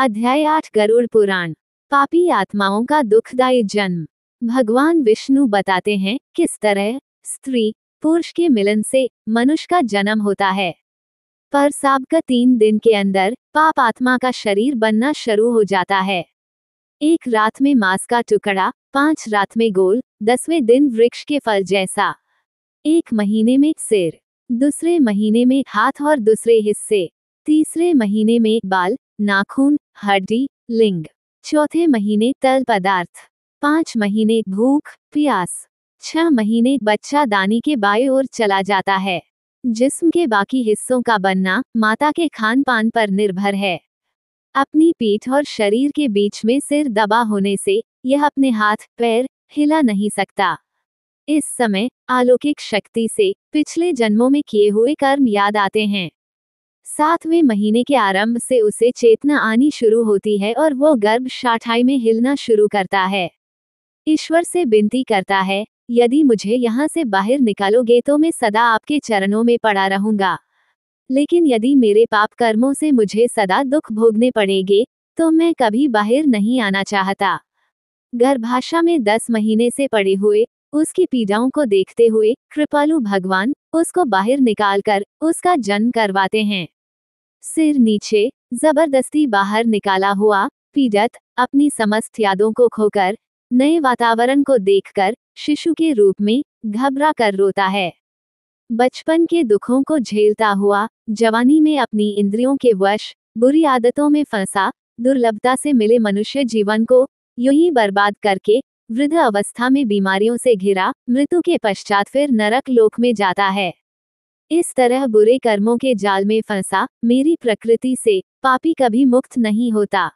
अध्याय आठ गरुड़ पुराण पापी आत्माओं का दुखदायी जन्म भगवान विष्णु बताते हैं किस तरह स्त्री पुरुष के मिलन से मनुष्य का जन्म होता है पर साब का तीन दिन के अंदर पाप आत्मा का शरीर बनना शुरू हो जाता है एक रात में मांस का टुकड़ा पांच रात में गोल दसवें दिन वृक्ष के फल जैसा एक महीने में सिर दूसरे महीने में हाथ और दूसरे हिस्से तीसरे महीने में बाल नाखून हड्डी लिंग चौथे महीने तल पदार्थ पाँच महीने भूख प्यास छह महीने बच्चा दानी के बाएं ओर चला जाता है जिस्म के बाकी हिस्सों का बनना माता के खान पान पर निर्भर है अपनी पीठ और शरीर के बीच में सिर दबा होने से यह अपने हाथ पैर हिला नहीं सकता इस समय अलौकिक शक्ति से पिछले जन्मों में किए हुए कर्म याद आते हैं सातवें महीने के आरंभ से उसे चेतना आनी शुरू होती है और वो गर्भ शाठाई में हिलना शुरू करता है ईश्वर से विनती करता है यदि मुझे यहाँ से बाहर निकालोगे तो मैं सदा आपके चरणों में पड़ा रहूंगा लेकिन यदि मेरे पाप कर्मों से मुझे सदा दुख भोगने पड़ेंगे तो मैं कभी बाहर नहीं आना चाहता गर्भाशा में दस महीने से पड़े हुए उसकी पीड़ाओं को देखते हुए कृपालु भगवान उसको बाहर निकालकर उसका जन्म करवाते हैं सिर नीचे जबरदस्ती बाहर निकाला हुआ पीड़त अपनी समस्त यादों को खोकर नए वातावरण को देखकर शिशु के रूप में घबरा कर रोता है बचपन के दुखों को झेलता हुआ जवानी में अपनी इंद्रियों के वश बुरी आदतों में फंसा दुर्लभता से मिले मनुष्य जीवन को यूं ही बर्बाद करके वृद्ध अवस्था में बीमारियों से घिरा मृत्यु के पश्चात फिर नरक लोक में जाता है इस तरह बुरे कर्मों के जाल में फंसा मेरी प्रकृति से पापी कभी मुक्त नहीं होता